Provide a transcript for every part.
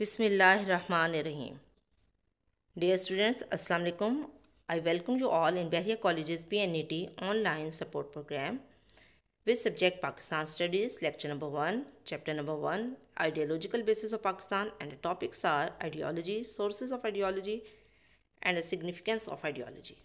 Bismillahirrahmanirrahim. Dear students, Assalamu alaikum. I welcome you all in Bahia College's BNET online support program with subject Pakistan Studies, lecture number 1, chapter number 1, Ideological Basis of Pakistan and the topics are Ideology, Sources of Ideology and the Significance of Ideology.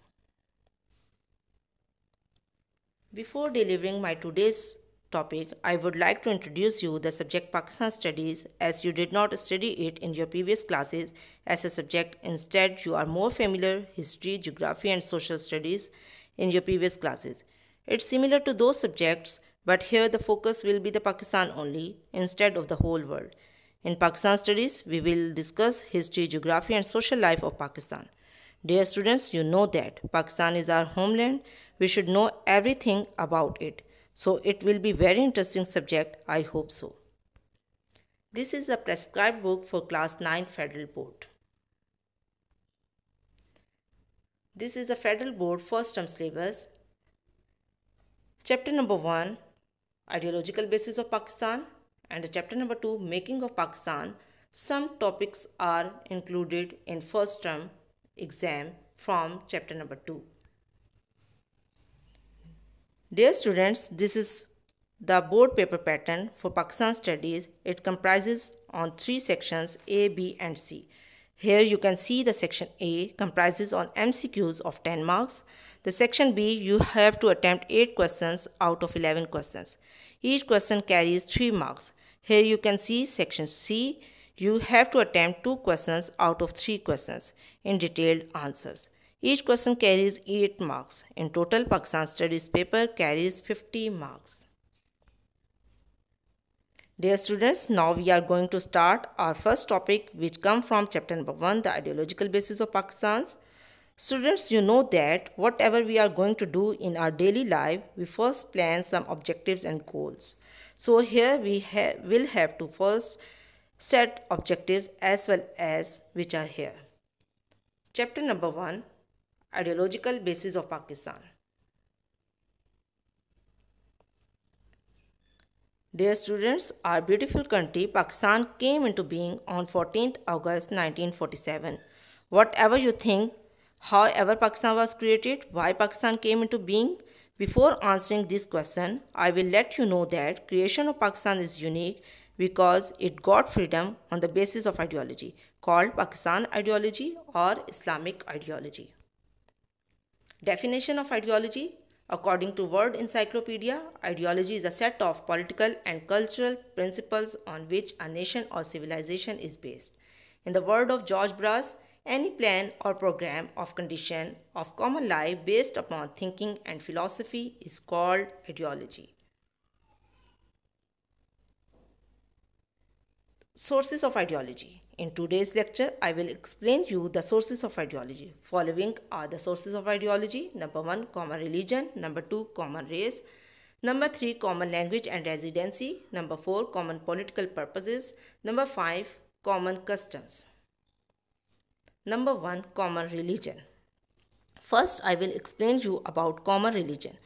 Before delivering my today's topic, I would like to introduce you the subject Pakistan Studies as you did not study it in your previous classes as a subject. Instead, you are more familiar history, geography and social studies in your previous classes. It's similar to those subjects but here the focus will be the Pakistan only instead of the whole world. In Pakistan studies, we will discuss history, geography and social life of Pakistan. Dear students, you know that Pakistan is our homeland. We should know everything about it. So it will be very interesting subject. I hope so. This is a prescribed book for class 9 federal board. This is the federal board first term syllabus. Chapter number 1 Ideological basis of Pakistan and chapter number 2 Making of Pakistan. Some topics are included in first term exam from chapter number 2. Dear students, this is the board paper pattern for Pakistan studies. It comprises on three sections A, B and C. Here you can see the section A comprises on MCQs of 10 marks. The section B you have to attempt 8 questions out of 11 questions. Each question carries 3 marks. Here you can see section C. You have to attempt 2 questions out of 3 questions in detailed answers. Each question carries 8 marks. In total, Pakistan Studies paper carries 50 marks. Dear students, now we are going to start our first topic which comes from chapter number 1, the ideological basis of Pakistan's. Students, you know that whatever we are going to do in our daily life, we first plan some objectives and goals. So here we ha will have to first set objectives as well as which are here. Chapter number 1, ideological basis of Pakistan. Dear students, our beautiful country Pakistan came into being on 14th August 1947. Whatever you think, however Pakistan was created, why Pakistan came into being, before answering this question, I will let you know that creation of Pakistan is unique because it got freedom on the basis of ideology called Pakistan ideology or Islamic ideology. Definition of ideology According to Word Encyclopedia, ideology is a set of political and cultural principles on which a nation or civilization is based. In the word of George Brass, any plan or program of condition of common life based upon thinking and philosophy is called ideology. Sources of ideology. In today's lecture, I will explain you the sources of ideology. Following are the sources of ideology. Number 1, common religion. Number 2, common race. Number 3, common language and residency. Number 4, common political purposes. Number 5, common customs. Number 1, common religion. First, I will explain you about common religion.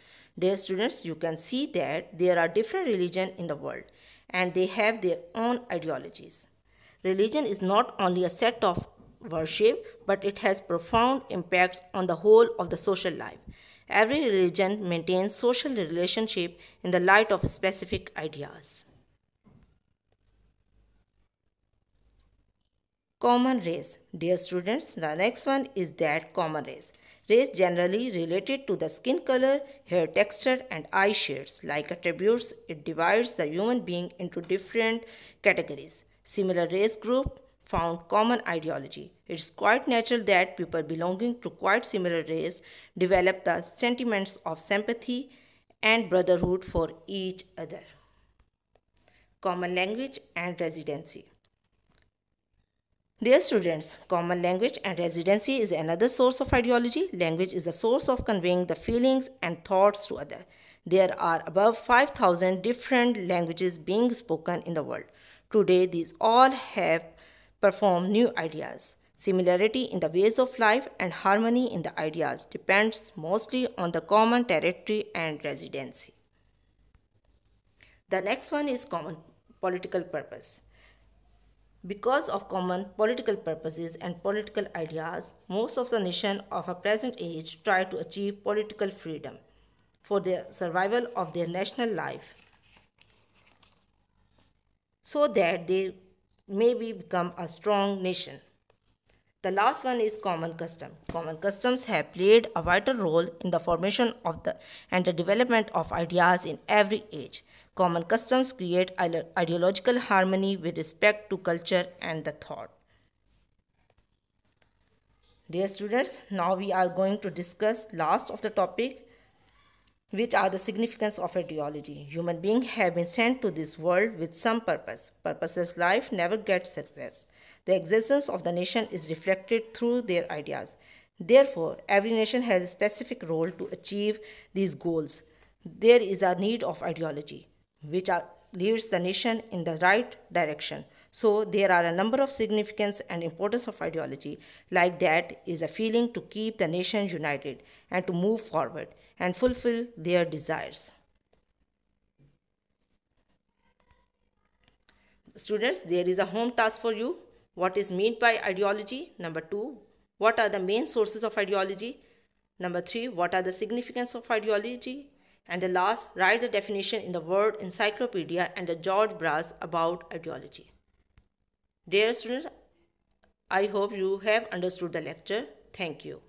Dear students, you can see that there are different religion in the world and they have their own ideologies. Religion is not only a set of worship, but it has profound impacts on the whole of the social life. Every religion maintains social relationship in the light of specific ideas. Common race. Dear students, the next one is that common race race generally related to the skin color, hair texture and eye shades. Like attributes, it divides the human being into different categories. Similar race group found common ideology. It's quite natural that people belonging to quite similar race develop the sentiments of sympathy and brotherhood for each other. Common language and residency. Dear students, common language and residency is another source of ideology. Language is a source of conveying the feelings and thoughts to others. There are above 5,000 different languages being spoken in the world. Today, these all have performed new ideas. Similarity in the ways of life and harmony in the ideas depends mostly on the common territory and residency. The next one is common political purpose. Because of common political purposes and political ideas, most of the nations of a present age try to achieve political freedom for the survival of their national life so that they may be become a strong nation. The last one is common custom. Common customs have played a vital role in the formation of the and the development of ideas in every age. Common customs create ideological harmony with respect to culture and the thought. Dear students, now we are going to discuss last of the topic which are the significance of ideology? Human beings have been sent to this world with some purpose. Purposeless life never gets success. The existence of the nation is reflected through their ideas. Therefore, every nation has a specific role to achieve these goals. There is a need of ideology, which are, leads the nation in the right direction. So there are a number of significance and importance of ideology. Like that is a feeling to keep the nation united and to move forward and fulfill their desires. Students, there is a home task for you. What is meant by ideology? Number two, what are the main sources of ideology? Number three, what are the significance of ideology? And the last, write the definition in the word encyclopedia and the George Brass about ideology. Dear students, I hope you have understood the lecture. Thank you.